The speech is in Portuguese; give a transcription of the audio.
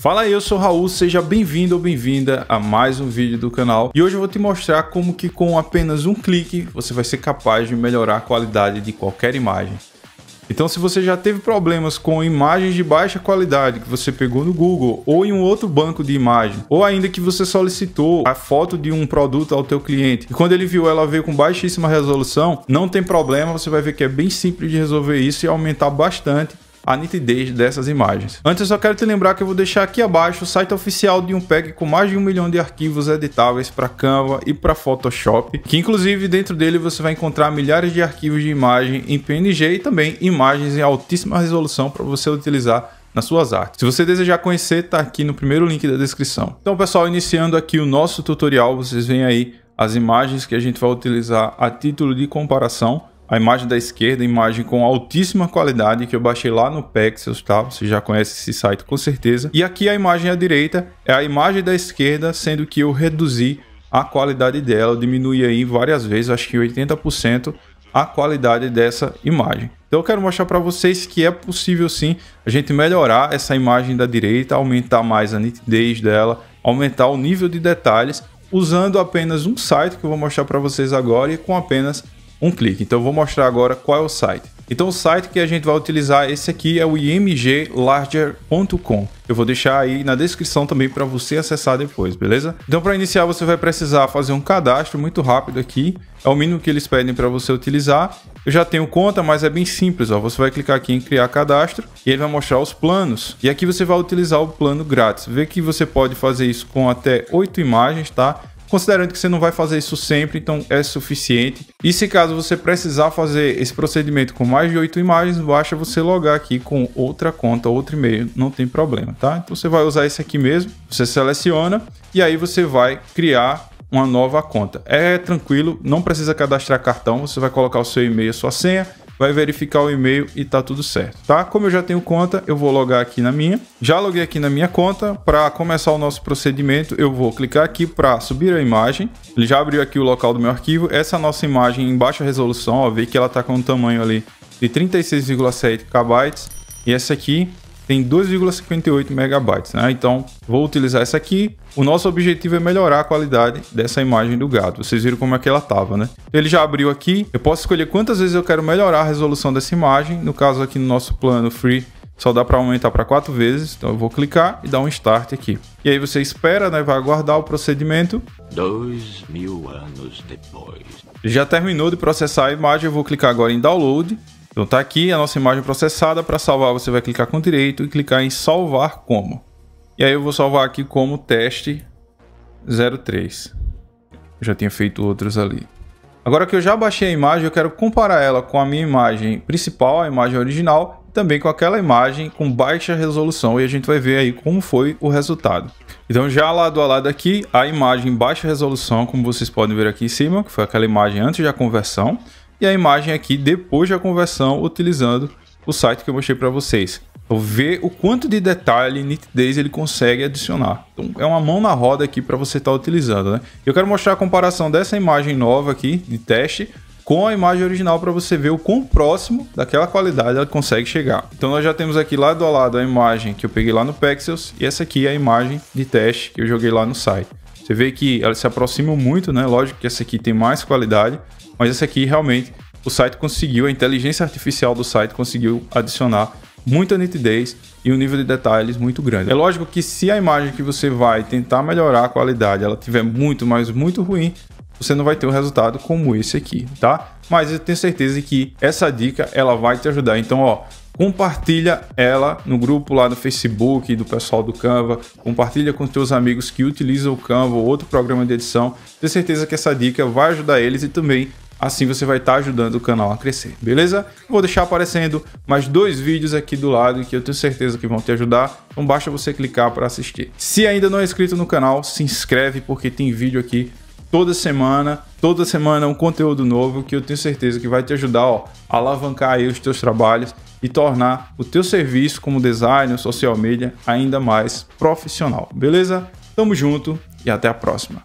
Fala aí, eu sou Raul, seja bem-vindo ou bem-vinda a mais um vídeo do canal e hoje eu vou te mostrar como que com apenas um clique você vai ser capaz de melhorar a qualidade de qualquer imagem. Então se você já teve problemas com imagens de baixa qualidade que você pegou no Google ou em um outro banco de imagem, ou ainda que você solicitou a foto de um produto ao teu cliente e quando ele viu ela veio com baixíssima resolução, não tem problema, você vai ver que é bem simples de resolver isso e aumentar bastante a nitidez dessas imagens. Antes eu só quero te lembrar que eu vou deixar aqui abaixo o site oficial de um pack com mais de um milhão de arquivos editáveis para Canva e para Photoshop, que inclusive dentro dele você vai encontrar milhares de arquivos de imagem em PNG e também imagens em altíssima resolução para você utilizar nas suas artes. Se você desejar conhecer, está aqui no primeiro link da descrição. Então, pessoal, iniciando aqui o nosso tutorial, vocês veem aí as imagens que a gente vai utilizar a título de comparação a imagem da esquerda, imagem com altíssima qualidade que eu baixei lá no Pexels, tá? Você já conhece esse site com certeza. E aqui a imagem à direita é a imagem da esquerda, sendo que eu reduzi a qualidade dela, eu diminui aí várias vezes, acho que 80% a qualidade dessa imagem. Então eu quero mostrar para vocês que é possível sim a gente melhorar essa imagem da direita, aumentar mais a nitidez dela, aumentar o nível de detalhes usando apenas um site que eu vou mostrar para vocês agora e com apenas um clique. Então eu vou mostrar agora qual é o site. Então o site que a gente vai utilizar, esse aqui é o imglarger.com. Eu vou deixar aí na descrição também para você acessar depois, beleza? Então para iniciar você vai precisar fazer um cadastro muito rápido aqui. É o mínimo que eles pedem para você utilizar. Eu já tenho conta, mas é bem simples, ó. Você vai clicar aqui em criar cadastro e ele vai mostrar os planos. E aqui você vai utilizar o plano grátis. Vê que você pode fazer isso com até oito imagens, tá? Considerando que você não vai fazer isso sempre, então é suficiente. E se caso você precisar fazer esse procedimento com mais de 8 imagens, basta você logar aqui com outra conta, outro e-mail, não tem problema, tá? Então você vai usar esse aqui mesmo, você seleciona e aí você vai criar uma nova conta. É tranquilo, não precisa cadastrar cartão, você vai colocar o seu e-mail, sua senha, vai verificar o e-mail e tá tudo certo, tá? Como eu já tenho conta, eu vou logar aqui na minha. Já loguei aqui na minha conta. Para começar o nosso procedimento, eu vou clicar aqui para subir a imagem. Ele já abriu aqui o local do meu arquivo. Essa nossa imagem em baixa resolução, ó, vê que ela tá com um tamanho ali de 36,7 KB. E essa aqui tem 2,58 megabytes, né? Então vou utilizar essa aqui. O nosso objetivo é melhorar a qualidade dessa imagem do gato. Vocês viram como é que ela tava, né? Então, ele já abriu aqui. Eu posso escolher quantas vezes eu quero melhorar a resolução dessa imagem. No caso aqui no nosso plano free só dá para aumentar para quatro vezes, então eu vou clicar e dar um start aqui. E aí você espera, né? Vai aguardar o procedimento. Dois mil anos depois. Já terminou de processar a imagem, eu vou clicar agora em download então tá aqui a nossa imagem processada. Para salvar, você vai clicar com o direito e clicar em salvar como. E aí eu vou salvar aqui como teste 03. Eu já tinha feito outros ali. Agora que eu já baixei a imagem, eu quero comparar ela com a minha imagem principal, a imagem original, e também com aquela imagem com baixa resolução, e a gente vai ver aí como foi o resultado. Então já lado a lado aqui, a imagem baixa resolução, como vocês podem ver aqui em cima, que foi aquela imagem antes da conversão, e a imagem aqui depois da conversão utilizando o site que eu mostrei para vocês. Então, ver o quanto de detalhe e nitidez ele consegue adicionar. Então, é uma mão na roda aqui para você estar tá utilizando, né? Eu quero mostrar a comparação dessa imagem nova aqui de teste com a imagem original para você ver o quão próximo daquela qualidade ela consegue chegar. Então nós já temos aqui lado a lado a imagem que eu peguei lá no Pexels e essa aqui é a imagem de teste que eu joguei lá no site. Você vê que elas se aproximam muito, né? Lógico que essa aqui tem mais qualidade, mas essa aqui realmente o site conseguiu, a inteligência artificial do site conseguiu adicionar muita nitidez e um nível de detalhes muito grande. É lógico que se a imagem que você vai tentar melhorar a qualidade, ela tiver muito, mas muito ruim, você não vai ter um resultado como esse aqui, tá? Mas eu tenho certeza que essa dica ela vai te ajudar. Então, ó, compartilha ela no grupo lá no Facebook do pessoal do Canva, compartilha com teus amigos que utilizam o Canva ou outro programa de edição. Tenho certeza que essa dica vai ajudar eles e também assim você vai estar tá ajudando o canal a crescer, beleza? Vou deixar aparecendo mais dois vídeos aqui do lado que eu tenho certeza que vão te ajudar, então basta você clicar para assistir. Se ainda não é inscrito no canal, se inscreve porque tem vídeo aqui toda semana, toda semana um conteúdo novo que eu tenho certeza que vai te ajudar ó, a alavancar aí os teus trabalhos e tornar o teu serviço como designer, social media ainda mais profissional. Beleza? Tamo junto e até a próxima.